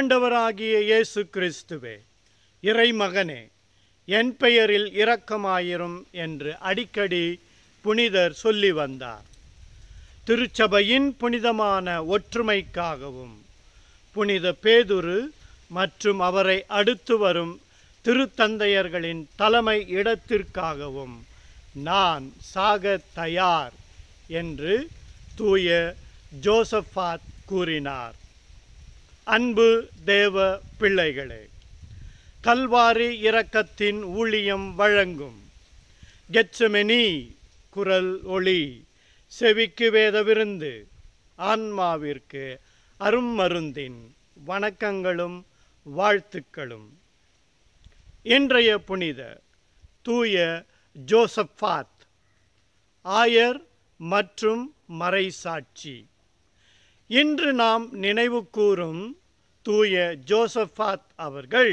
ஆண்டவராகிய இயேசு கிறிஸ்துவே இறைமகனே என் பெயரில் இரக்கமாயிரும் என்று அடிக்கடி புனிதர் சொல்லி வந்தார் திருச்சபையின் புனிதமான ஒற்றுமைக்காகவும் புனித பேதுரு மற்றும் அவரை அடுத்து வரும் திருத்தந்தையர்களின் தலைமை இடத்திற்காகவும் நான் சாக தயார் என்று தூய ஜோசஃபாத் கூறினார் அன்பு தேவ பிள்ளைகளே கல்வாரி இரக்கத்தின் ஊழியம் வழங்கும் கெச்சமெனி குரல் ஒளி செவிக்கு வேத விருந்து ஆன்மாவிற்கு அரும்மருந்தின் வணக்கங்களும் வாழ்த்துக்களும் இன்றைய புனித தூய ஜோசப்பாத் ஆயர் மற்றும் மறைசாட்சி இன்று நாம் நினைவு கூறும் தூய ஜோசஃபாத் அவர்கள்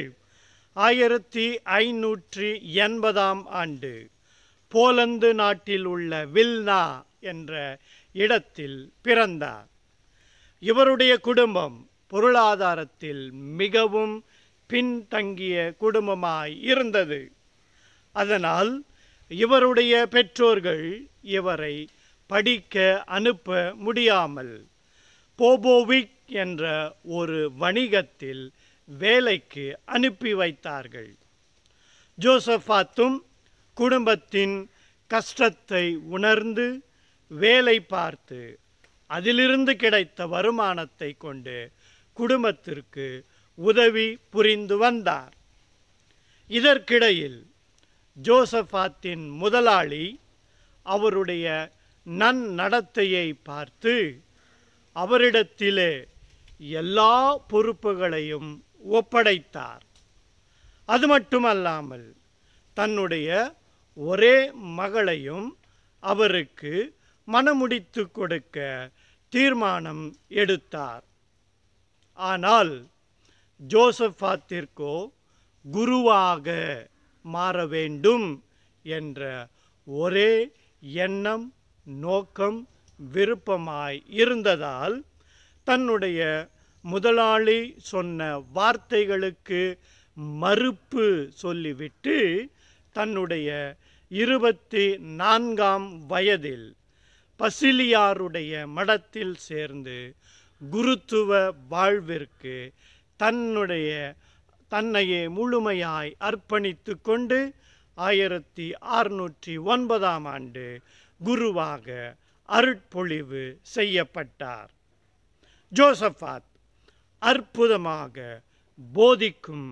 ஆயிரத்தி ஐநூற்றி எண்பதாம் ஆண்டு போலந்து நாட்டில் உள்ள வில்னா என்ற இடத்தில் பிறந்தார் இவருடைய குடும்பம் பொருளாதாரத்தில் மிகவும் பின்தங்கிய குடும்பமாய் இருந்தது அதனால் இவருடைய பெற்றோர்கள் இவரை படிக்க அனுப்ப முடியாமல் போபோவிக் என்ற ஒரு வணிகத்தில் வேலைக்கு அனுப்பி வைத்தார்கள் ஜோசஃபாத்தும் குடும்பத்தின் கஷ்டத்தை உணர்ந்து வேலை பார்த்து அதிலிருந்து கிடைத்த வருமானத்தை கொண்டு குடும்பத்திற்கு உதவி புரிந்து வந்தார் இதற்கிடையில் ஜோசஃபாத்தின் முதலாளி அவருடைய நன்னடத்தையை பார்த்து அவரிடத்திலே எல்லா பொறுப்புகளையும் ஒப்படைத்தார் அது மட்டுமல்லாமல் தன்னுடைய ஒரே மகளையும் அவருக்கு மனமுடித்து கொடுக்க தீர்மானம் எடுத்தார் ஆனால் ஜோசஃபாத்திற்கோ குருவாக மாற வேண்டும் என்ற ஒரே எண்ணம் நோக்கம் விருப்பமாய் இருந்ததால் தன்னுடைய முதலாளி சொன்ன வார்த்தைகளுக்கு மறுப்பு சொல்லிவிட்டு தன்னுடைய இருபத்தி நான்காம் வயதில் பசிலியாருடைய மடத்தில் சேர்ந்து குருத்துவ வாழ்விற்கு தன்னுடைய தன்னையே முழுமையாய் அர்ப்பணித்து கொண்டு ஆயிரத்தி அறுநூற்றி ஒன்பதாம் ஆண்டு குருவாக அருட்பொழிவு செய்யப்பட்டார் ஜோசஃபாத் அற்புதமாக போதிக்கும்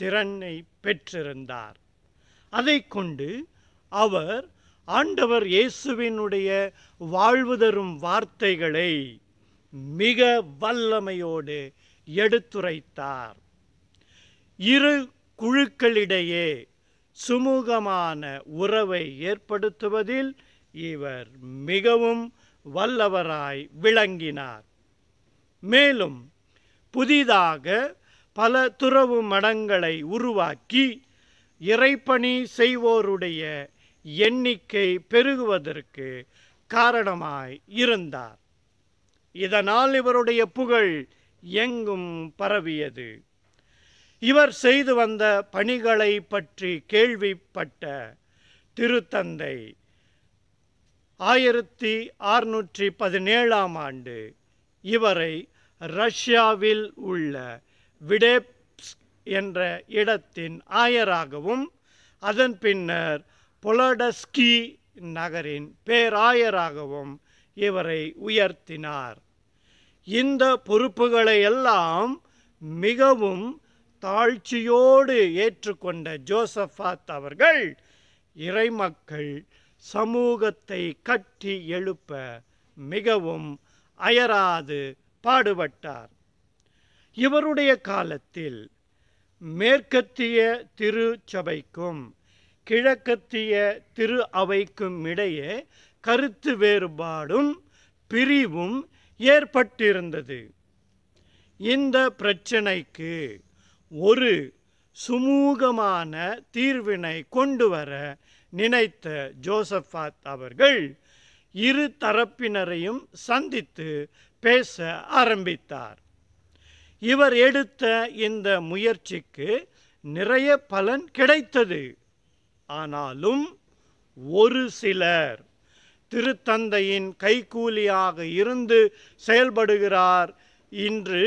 திறனை பெற்றிருந்தார் அதை கொண்டு அவர் ஆண்டவர் இயேசுவினுடைய வாழ்வு தரும் வார்த்தைகளை மிக வல்லமையோடு எடுத்துரைத்தார் இரு குழுக்களிடையே சுமூகமான உறவை ஏற்படுத்துவதில் இவர் மிகவும் வல்லவராய் விளங்கினார் மேலும் புதிதாக பல துறவு மடங்களை உருவாக்கி இறைப்பணி செய்வோருடைய எண்ணிக்கை பெருகுவதற்கு காரணமாய் இருந்தார் இதனால் இவருடைய புகழ் எங்கும் பரவியது இவர் செய்து வந்த பணிகளை பற்றி கேள்விப்பட்ட திருத்தந்தை ஆயிரத்தி அறுநூற்றி பதினேழாம் ஆண்டு இவரை ரஷ்யாவில் உள்ள விடேப்ஸ் என்ற இடத்தின் ஆயராகவும் அதன் பின்னர் பொலடஸ்கி நகரின் பேராயராகவும் இவரை உயர்த்தினார் இந்த பொறுப்புகளை எல்லாம் மிகவும் தாழ்ச்சியோடு ஏற்றுக்கொண்ட ஜோசஃபாத் அவர்கள் இறைமக்கள் சமூகத்தை கட்டி எழுப்ப மிகவும் அயராது பாடுபட்டார் இவருடைய காலத்தில் மேற்கத்திய திரு சபைக்கும் கிழக்கத்திய திரு அவைக்கும் இடையே கருத்து வேறுபாடும் பிரிவும் ஏற்பட்டிருந்தது இந்த பிரச்சனைக்கு ஒரு சுமூகமான தீர்வினை கொண்டு வர நினைத்த ஜோசஃபாத் அவர்கள் இரு தரப்பினரையும் சந்தித்து பேச ஆரம்பித்தார் இவர் எடுத்த இந்த முயற்சிக்கு நிறைய பலன் கிடைத்தது ஆனாலும் ஒரு சிலர் திருத்தந்தையின் கைகூலியாக இருந்து செயல்படுகிறார் இன்று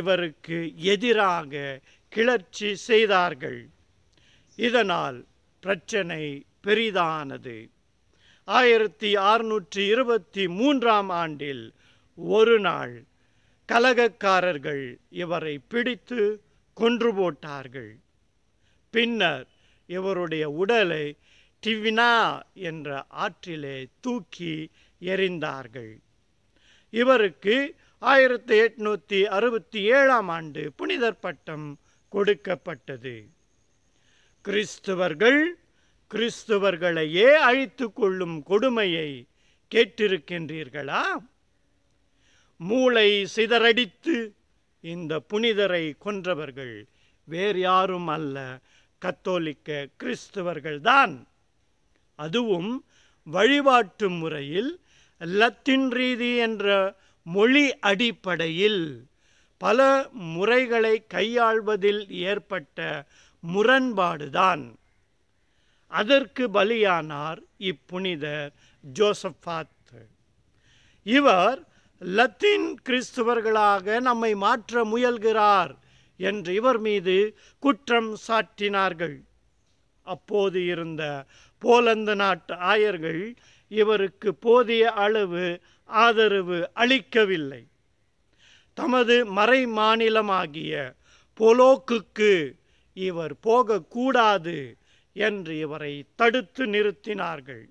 இவருக்கு எதிராக கிளர்ச்சி செய்தார்கள் இதனால் பிரச்சனை பெரிதானது ஆயிரத்தி அறுநூற்றி இருபத்தி மூன்றாம் ஆண்டில் ஒரு நாள் கலகக்காரர்கள் இவரை பிடித்து கொன்று போட்டார்கள் பின்னர் இவருடைய உடலை டிவினா என்ற ஆற்றிலே தூக்கி எறிந்தார்கள் இவருக்கு ஆயிரத்தி எட்நூற்றி அறுபத்தி ஏழாம் ஆண்டு புனிதர் பட்டம் கொடுக்கப்பட்டது கிறிஸ்துவர்கள் கிறிஸ்துவர்களையே அழித்து கொள்ளும் கொடுமையை கேட்டிருக்கின்றீர்களா மூளை சிதறடித்து இந்த புனிதரை கொன்றவர்கள் வேறு யாரும் அல்ல கத்தோலிக்க கிறிஸ்துவர்கள்தான் அதுவும் வழிபாட்டு முறையில் லத்தின் ரீதி என்ற மொழி அடிப்படையில் பல முறைகளை கையாள்வதில் ஏற்பட்ட முரண்பாடுதான் அதற்கு பலியானார் இப்புனிதர் ஜோசஃபாத் இவர் லத்தீன் கிறிஸ்துவர்களாக நம்மை மாற்ற முயல்கிறார் என்று இவர் மீது குற்றம் சாட்டினார்கள் அப்போது இருந்த போலந்து நாட்டு ஆயர்கள் இவருக்கு போதிய அளவு ஆதரவு அளிக்கவில்லை தமது மறை மாநிலமாகிய பொலோக்குக்கு இவர் போகக்கூடாது என்று இவரை தடுத்து நிறுத்தினார்கள்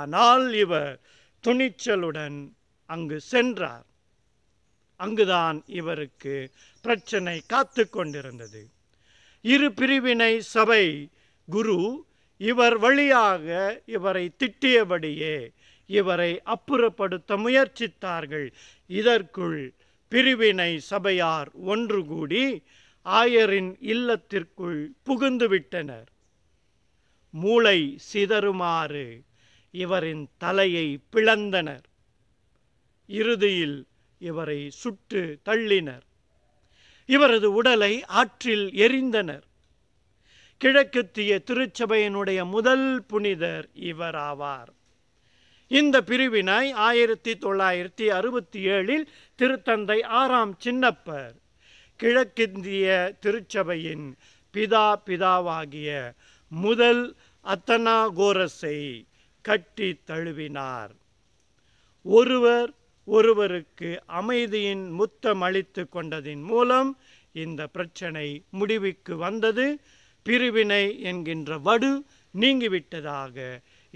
ஆனால் இவர் துணிச்சலுடன் அங்கு சென்றார் அங்குதான் இவருக்கு பிரச்சனை காத்து கொண்டிருந்தது இரு பிரிவினை சபை குரு இவர் வழியாக இவரை திட்டியபடியே இவரை அப்புறப்படுத்த முயற்சித்தார்கள் இதற்குள் பிரிவினை சபையார் ஒன்று கூடி ஆயரின் இல்லத்திற்குள் புகுந்துவிட்டனர் மூளை சிதறுமாறு இவரின் தலையை பிளந்தனர் இறுதியில் இவரை சுட்டு தள்ளினர் இவரது உடலை ஆற்றில் எரிந்தனர் கிழக்குத்திய திருச்சபையினுடைய முதல் புனிதர் இவர் ஆவார் இந்த பிரிவினை ஆயிரத்தி தொள்ளாயிரத்தி அறுபத்தி ஏழில் திருத்தந்தை ஆறாம் சின்னப்பர் கிழக்கிந்திய திருச்சபையின் பிதா பிதாவாகிய முதல் அத்தனாகோரஸை கட்டி தழுவினார் ஒருவர் ஒருவருக்கு அமைதியின் முத்தம் அளித்து கொண்டதின் மூலம் இந்த பிரச்சனை முடிவுக்கு வந்தது பிரிவினை என்கின்ற வடு நீங்கிவிட்டதாக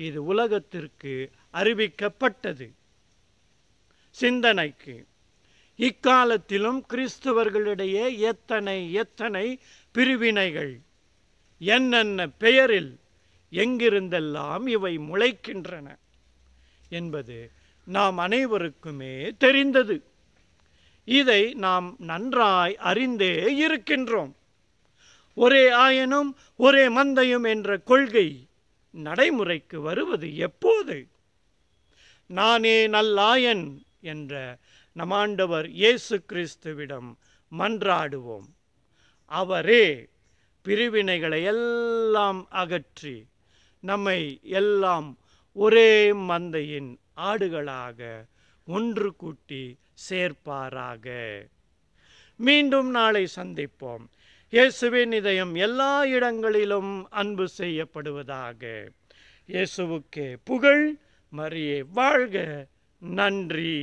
இது உலகத்திற்கு அறிவிக்கப்பட்டது சிந்தனைக்கு இக்காலத்திலும் கிறிஸ்துவர்களிடையே எத்தனை எத்தனை பிரிவினைகள் என்னென்ன பெயரில் எங்கிருந்தெல்லாம் இவை முளைக்கின்றன என்பது நாம் அனைவருக்குமே தெரிந்தது இதை நாம் நன்றாய் அறிந்தே இருக்கின்றோம் ஒரே ஆயனும் ஒரே மந்தையும் என்ற கொள்கை நடைமுறைக்கு வருவது எப்போது நானே நல்லாயன் என்ற நமாண்டவர் இயேசு கிறிஸ்துவிடம் மன்றாடுவோம் அவரே பிரிவினைகளை எல்லாம் அகற்றி நம்மை எல்லாம் ஒரே மந்தையின் ஆடுகளாக ஒன்று கூட்டி சேர்ப்பாராக மீண்டும் நாளை சந்திப்போம் இயேசுவின் இதயம் எல்லா இடங்களிலும் அன்பு செய்யப்படுவதாக இயேசுவுக்கே புகழ் மரியே வாழ்க நன்றி